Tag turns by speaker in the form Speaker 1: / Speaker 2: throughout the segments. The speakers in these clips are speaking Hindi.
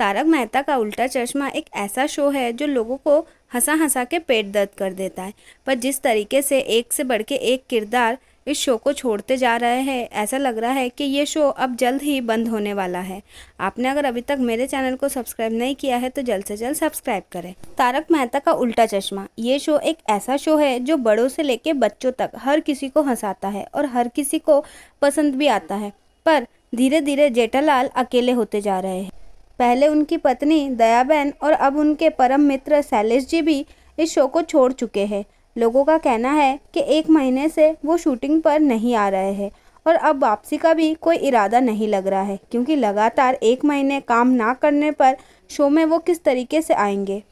Speaker 1: तारक मेहता का उल्टा चश्मा एक ऐसा शो है जो लोगों को हंसा हंसा के पेट दर्द कर देता है पर जिस तरीके से एक से बढ़ के एक किरदार इस शो को छोड़ते जा रहे हैं ऐसा लग रहा है कि ये शो अब जल्द ही बंद होने वाला है आपने अगर अभी तक मेरे चैनल को सब्सक्राइब नहीं किया है तो जल्द से जल्द सब्सक्राइब करें तारक मेहता का उल्टा चश्मा ये शो एक ऐसा शो है जो बड़ों से लेकर बच्चों तक हर किसी को हंसाता है और हर किसी को पसंद भी आता है पर धीरे धीरे जेठालाल अकेले होते जा रहे हैं पहले उनकी पत्नी दयाबेन और अब उनके परम मित्र शैलेश जी भी इस शो को छोड़ चुके हैं लोगों का कहना है कि एक महीने से वो शूटिंग पर नहीं आ रहे हैं और अब वापसी का भी कोई इरादा नहीं लग रहा है क्योंकि लगातार एक महीने काम ना करने पर शो में वो किस तरीके से आएंगे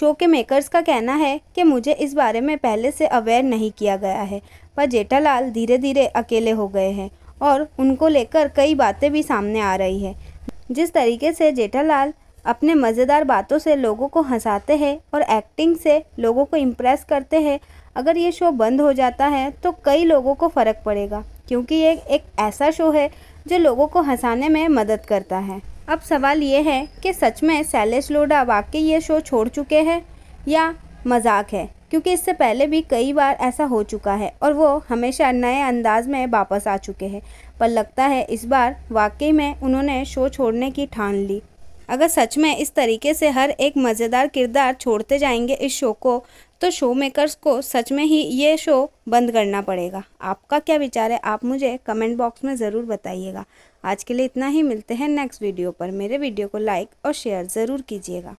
Speaker 1: शो के मेकर्स का कहना है कि मुझे इस बारे में पहले से अवेयर नहीं किया गया है पर जेठालाल धीरे धीरे अकेले हो गए हैं और उनको लेकर कई बातें भी सामने आ रही है जिस तरीके से जेठालाल अपने मज़ेदार बातों से लोगों को हंसाते हैं और एक्टिंग से लोगों को इम्प्रेस करते हैं अगर ये शो बंद हो जाता है तो कई लोगों को फ़र्क पड़ेगा क्योंकि ये एक ऐसा शो है जो लोगों को हंसाने में मदद करता है अब सवाल ये है कि सच में सैलेश लोडा वाकई ये शो छोड़ चुके हैं या मजाक है क्योंकि इससे पहले भी कई बार ऐसा हो चुका है और वो हमेशा नए अंदाज में वापस आ चुके हैं पर लगता है इस बार वाकई में उन्होंने शो छोड़ने की ठान ली अगर सच में इस तरीके से हर एक मज़ेदार किरदार छोड़ते जाएंगे इस शो को तो शो मेकर्स को सच में ही ये शो बंद करना पड़ेगा आपका क्या विचार है आप मुझे कमेंट बॉक्स में ज़रूर बताइएगा आज के लिए इतना ही मिलते हैं नेक्स्ट वीडियो पर मेरे वीडियो को लाइक और शेयर ज़रूर कीजिएगा